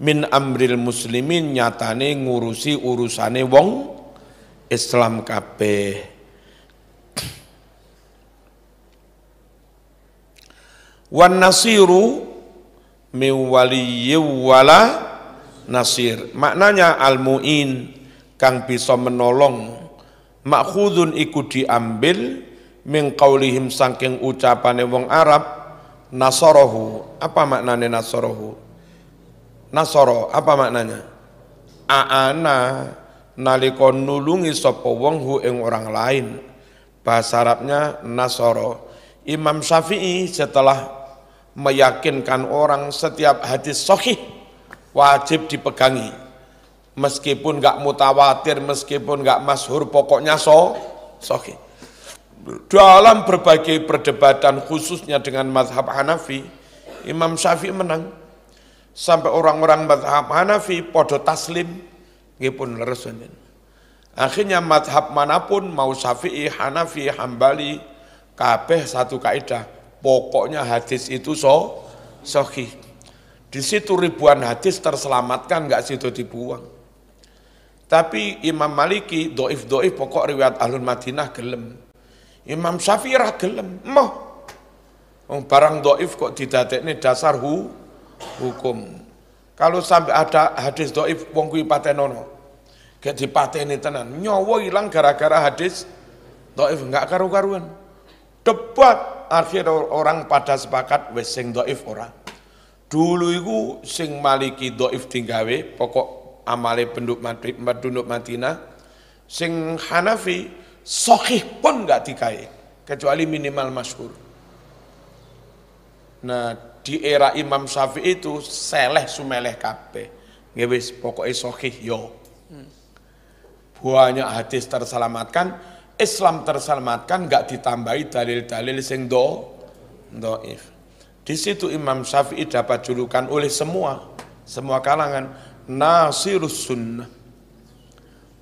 min amril muslimin nyatane ngurusi urusane wong Islam kabeh wan nasiru min wala nasir maknanya al muin kang bisa menolong makhudun iku diambil min qaulihim saking ucapane wong Arab nasarahu apa maknane nasarahu nasoro apa maknanya aana naliko nulungi sopo wong hu ing orang lain bahasa Arabnya nasoro Imam Syafi'i setelah meyakinkan orang setiap hadis sahih wajib dipegangi meskipun nggak mutawatir meskipun nggak masyhur pokoknya so sahih dalam berbagai perdebatan khususnya dengan mazhab Hanafi Imam Syafi'i menang sampai orang-orang madhab Hanafi podo taslim pun leresunin. Akhirnya madhab manapun mau Syafi'i, Hanafi, Hambali, kabeh satu kaidah. Pokoknya hadis itu so sohi. Di situ ribuan hadis terselamatkan nggak situ dibuang. Tapi Imam Maliki doif doif pokok riwayat alun Madinah gelem. Imam Syafi'i gelem. Moh. Oh, barang doif kok ini dasar hu hukum. Kalau sampai ada hadis doif wong kuwi patenono. Gak dipateni tenan, nyawa hilang gara-gara hadis doif nggak karu-karuan. Debat akhir orang pada sepakat wes sing doif ora. Dulu iku sing maliki doif tinggawe pokok amale penduduk mati, penduduk matina sing Hanafi sokih pun nggak dikai kecuali minimal masyhur. Nah di era Imam Syafi'i itu seleh sumeleh kabeh. Nggih wis pokoke sahih yo. Banyak hadis terselamatkan, Islam terselamatkan nggak ditambahi dalil-dalil sing do doif. Di situ Imam Syafi'i dapat julukan oleh semua semua kalangan nasirus sunnah.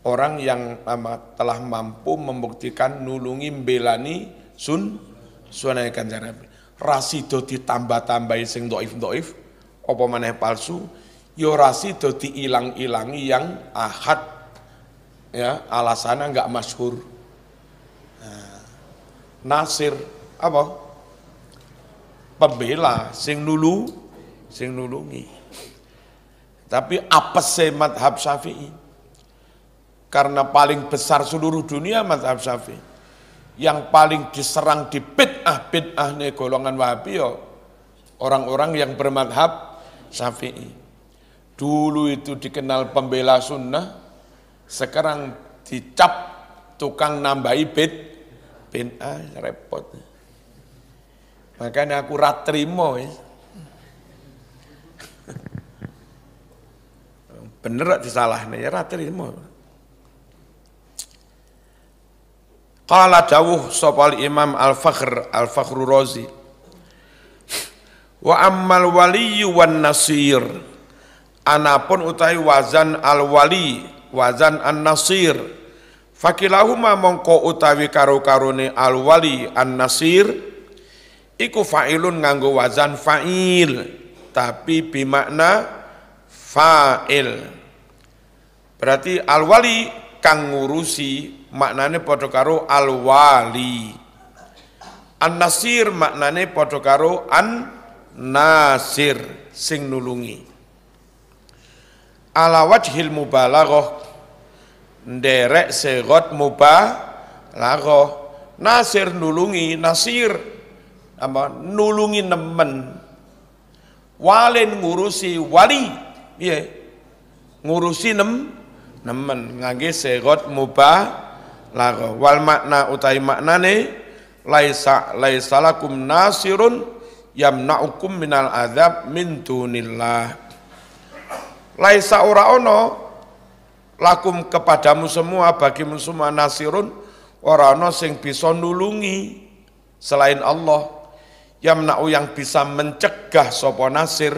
Orang yang telah mampu membuktikan nulungi belani sun sunai kanjeng Nabi. Rasi rasido ditambah-tambahi sing doif-doif, apa maneh palsu yo ya rasido diilang-ilangi yang ahad ya alasannya nggak masyhur nah, nasir apa pembela sing nulu sing nulungi tapi apa sih madhab syafi'i karena paling besar seluruh dunia madhab syafi'i yang paling diserang di pit bid'ah bid'ah nih golongan wahabi yo orang-orang yang bermadhab syafi'i. Dulu itu dikenal pembela sunnah, sekarang dicap tukang nambahi bid, bid'ah repot. Makanya aku ratrimo ya. Bener disalah nih, ya, ratrimo. Qala dawuh sopal Imam Al-Fakhr Al-Fakhru Razi Wa ammal waliyu wan nasir Anapun utai wazan al-wali Wazan an-nasir Fakilahuma mongko utawi karu-karune al-wali an-nasir Iku fa'ilun nganggo wazan fa'il Tapi bimakna fa'il Berarti al-wali kang ngurusi maknane padha karo al-wali. An-nasir maknane padha karo an-nasir sing nulungi. Ala wajhil mubalaghah nderek segot mubalaghah. Nasir nulungi, nasir apa nulungi nemen. Walin ngurusi wali, piye? Ngurusi nem nemen ngangge segot mubalaghah lagu wal makna utai maknane laisa laisa lakum nasirun yamna'ukum minal azab min dunillah laisa ora ono lakum kepadamu semua bagimu semua nasirun ora ono sing bisa nulungi selain Allah yamna'u yang bisa mencegah sopo nasir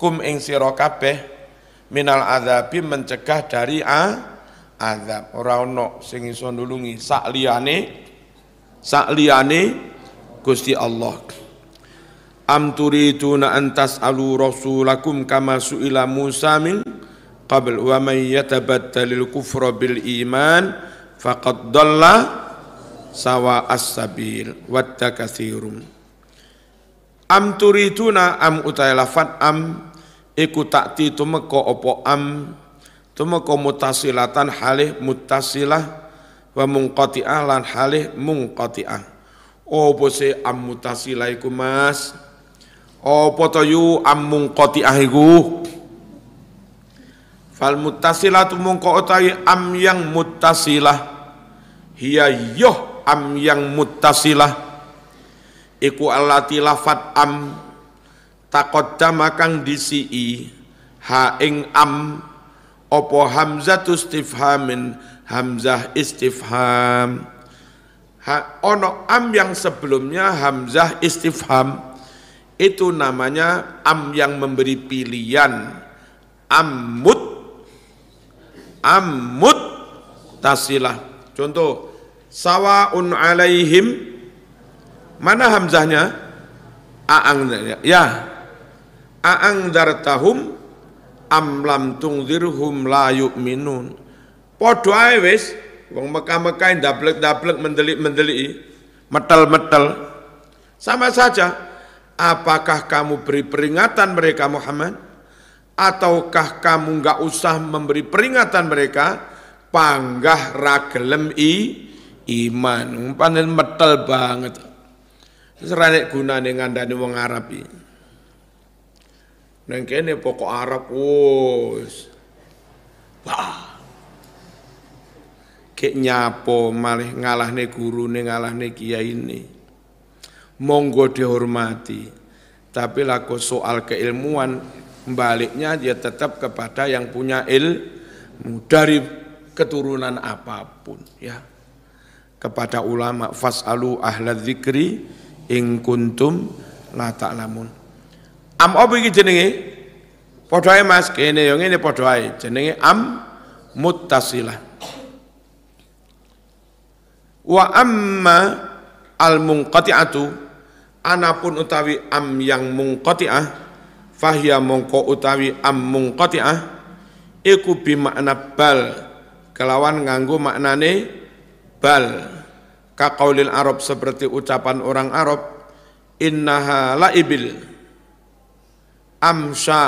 kum ing sira kabeh minal azabi mencegah dari a azab ora ono sing iso nulungi sak liyane sak liyane Gusti Allah Am turiduna an tas'alu rasulakum kama su'ila Musa min qabl wa may yatabaddalil kufra bil iman faqad dalla sawa as-sabil watta kathirum Am turiduna am utai lafat am iku takti tumeka apa am Tuma mutasilatan halih mutasilah wa mungqati'ah lan halih a. Apa se am mutasilah Mas? Apa oh, to yu am mungqati'ah iku? Fal mutasilatu mungko utawi am yang mutasilah hiya yoh am yang mutasilah iku alati lafat am takot damakang disi ha ing am opo tu istifhamin hamzah istifham ha, ono am yang sebelumnya hamzah istifham itu namanya am yang memberi pilihan ammut ammut tasilah contoh sawaun alaihim mana hamzahnya aang ya, ya. aang dartahum Amlam lam tungzirhum la yu'minun padha ae wis wong Mekah-Mekah ndablek-ndablek mendelik mendelik metel-metel sama saja apakah kamu beri peringatan mereka Muhammad ataukah kamu nggak usah memberi peringatan mereka panggah ragelem i iman panen metel banget Terus guna gunane ngandani wong Arab iki. Neng kene pokok Arab, wus. Wah. Kek nyapo malih ngalahne gurune, ngalahne ini, Monggo dihormati. Tapi laku soal keilmuan baliknya dia ya tetap kepada yang punya ilmu dari keturunan apapun ya. Kepada ulama fasalu ahla dzikri in kuntum la ta'lamun. Ta am apa iki jenenge padha ae Mas kene yo ngene padha ae jenenge am muttasilah wa amma al munqati'atu anapun utawi am yang munqati'ah fahya mongko utawi am munqati'ah iku bi makna bal kelawan nganggo maknane bal kaqaulil arab seperti ucapan orang arab innaha laibil amsa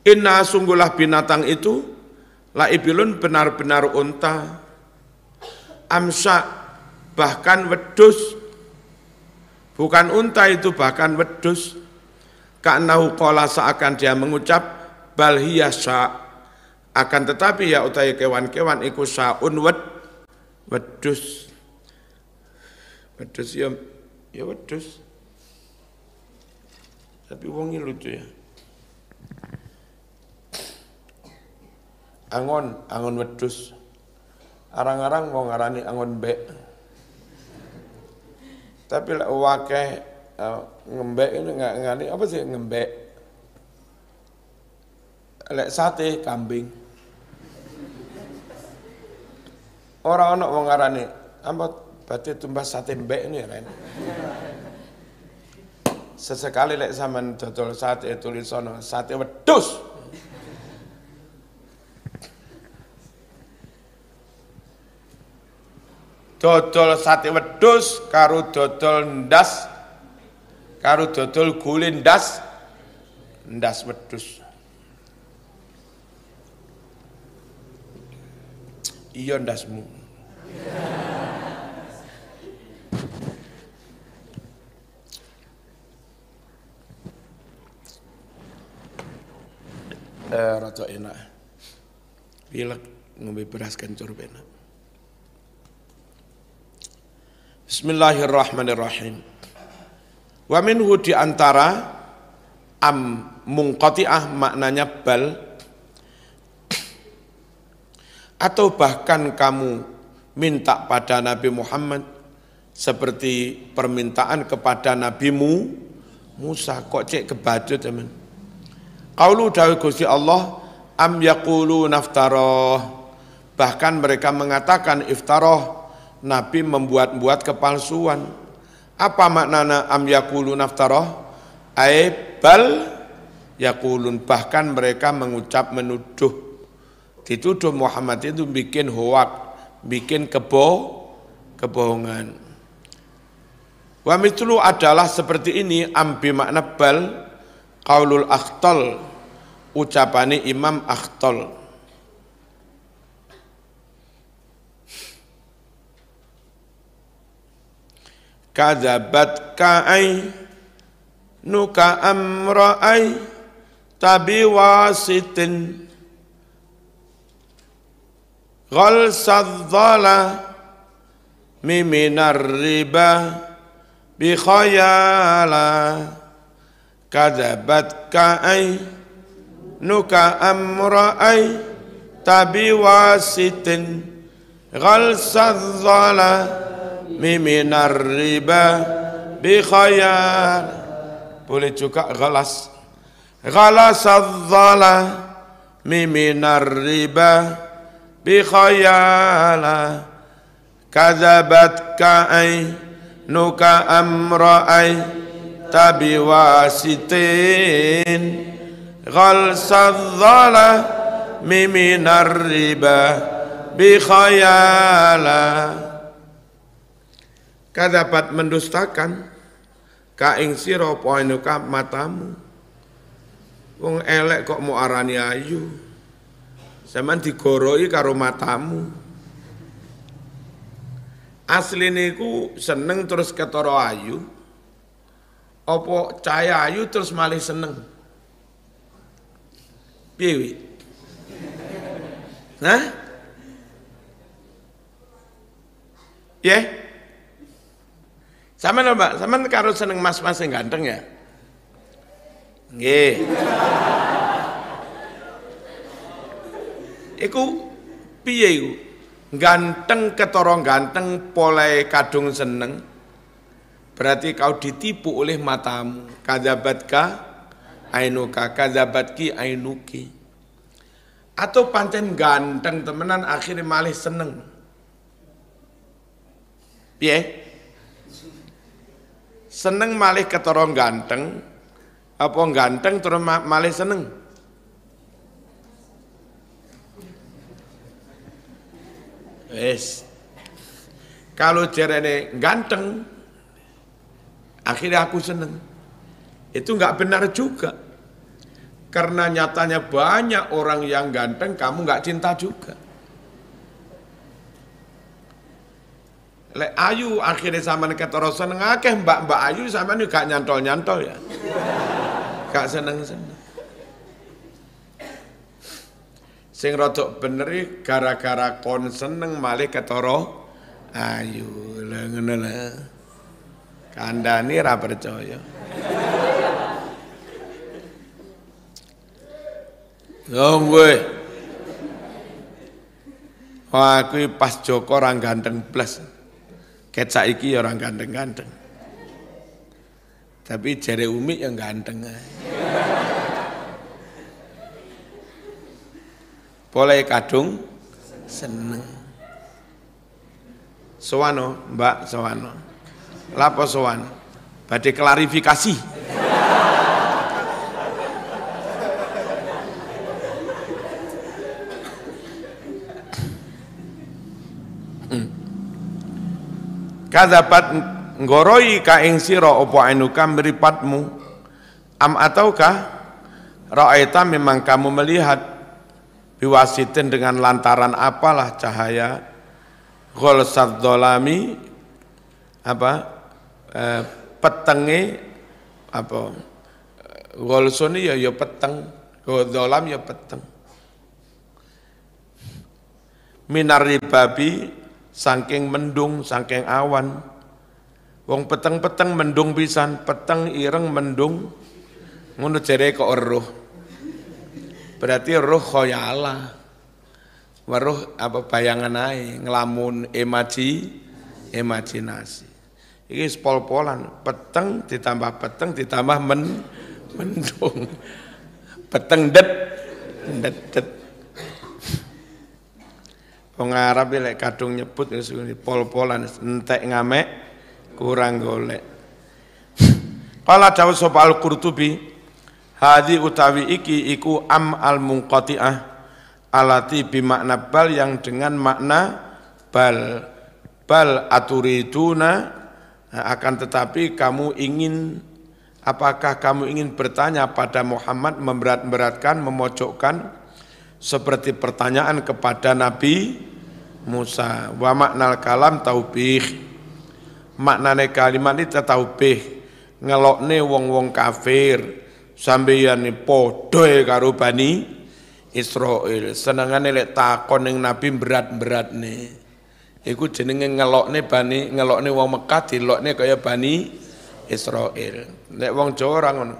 Inna sungguhlah binatang itu laibilun benar-benar unta amsa bahkan wedus bukan unta itu bahkan wedus Karena hukola seakan dia mengucap bal hiya akan tetapi ya utai kewan-kewan iku saun wed wedus wedus ya ya wedus tapi uangnya lucu ya. Angon, angon wedus. Arang-arang wong ngarani angon be. Tapi lek wake uh, eh, ngembek ini nggak ngani apa sih ngembek? Lek sate kambing. Orang-orang wong ngarani apa berarti tumbas sate mbek ini ya Sesekali lek zaman dodol sate tulisono sate wedus. Dodol sate wedus karo dodol ndas karo dodol gulin ndas ndas wedus. Iya ndasmu. eh, rata enak pilek ngombe beras kencur enak Bismillahirrahmanirrahim wa minhu di antara am mungqati'ah maknanya bal atau bahkan kamu minta pada Nabi Muhammad seperti permintaan kepada nabimu Musa kok cek kebajut teman Qaulu dawu Gusti Allah am yakulu naftaroh. Bahkan mereka mengatakan iftaroh. Nabi membuat-buat kepalsuan. Apa maknana am yakulu naftaroh? Aibal yakulun. Bahkan mereka mengucap menuduh. Dituduh Muhammad itu bikin hoak, bikin kebo, kebohongan. Wa mitlu adalah seperti ini ambi makna bal qaulul akhtal ucapane Imam Akhtol kadzabat ka'ai nuka amra'ai tabi wasitin ghalsadzala miminar riba bi khayala kadzabat ka'ai نكا امرأي أي تبي واسط غلس الظلام من الربا بخيار boleh juga غلس غلس الظلام من الربا بخيال كذبتك أي نكا امرأي أي تبي واسطين ghalsa dhalami minar riba bikhayala kadapat mendustakan kaing sira poinuka matamu wong elek kok mau arani ayu sampean digoroi karo matamu asli niku seneng terus ketoro ayu Opo cahaya ayu terus malih seneng Piye wi? Ya? Yeah? Sama lho mbak, sama karo seneng mas-mas yang ganteng ya? Nggih. Iku piye iku? Ganteng ketara ganteng polai kadung seneng. Berarti kau ditipu oleh matamu. Kadzabatka ki ainu ainuki atau pancen ganteng temenan akhirnya malih seneng piye seneng malih ketorong ganteng apa ganteng terus malih seneng wes kalau cerene ganteng akhirnya aku seneng itu nggak benar juga. Karena nyatanya banyak orang yang ganteng kamu nggak cinta juga. le ayu akhirnya sama kata ngakeh mbak mbak ayu sama nih gak nyantol nyantol ya, gak seneng seneng. Sing rotok beneri gara-gara kon seneng malih ketoro ayu lah Kanda ra percaya. Wong kowe. Wah, aku pas Joko orang ganteng plus, Ket saiki ya orang ganteng-ganteng. Tapi jere Umi yang ganteng. Boleh kadung seneng. Sowano, Mbak Sowano. Lapo sowan? badai klarifikasi. Kadapat ngoroi ka ing sira apa anuka mripatmu am ataukah Ra'aita memang kamu melihat biwasitin dengan lantaran apalah cahaya gholsad dolami apa eh, petenge apa Golson ya ya peteng, dolam ya peteng. minari babi saking mendung, saking awan. Wong peteng-peteng mendung pisan, peteng ireng mendung ngono jere kok roh. Berarti roh khoyala. Waruh apa bayangan ae, ngelamun imaji, imajinasi. Ini sepol polan peteng ditambah peteng ditambah men mendung. Peteng det det det. Wong Arab lek kadung nyebut pol-polan entek ngamek kurang golek. Kala dawuh sapa Al-Qurtubi, hadi utawi iki iku am al-munqati'ah alati bimakna bal yang dengan makna bal bal aturiduna Nah, akan tetapi kamu ingin apakah kamu ingin bertanya pada Muhammad memberat-beratkan, memojokkan seperti pertanyaan kepada Nabi Musa. Wa maknal kalam taubih. Maknane kalimat itu taubih. Ngelokne wong-wong kafir sambil padha karubani karubani senangannya Senengane lek takon yang Nabi berat-berat nih. Iku jenenge ngelokne bani, ngelokne wong Mekah dilokne kaya bani Israel. Nek wong Jawa ora ngono.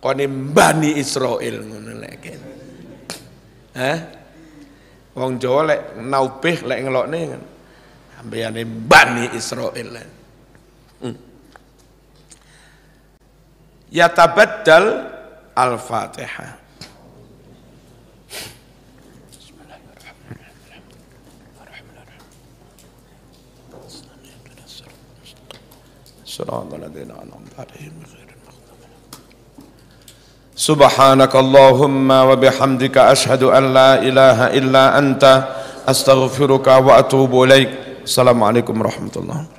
Kone bani Israel ngono lek. Hah? Wong Jawa lek naubih lek ngelokne ambeane bani Israel. Hmm. Ya tabaddal Al-Fatihah. الصراط الذين أنعمت عليهم غير سبحانك اللهم وبحمدك أشهد أن لا إله إلا أنت أستغفرك وأتوب إليك السلام عليكم ورحمة الله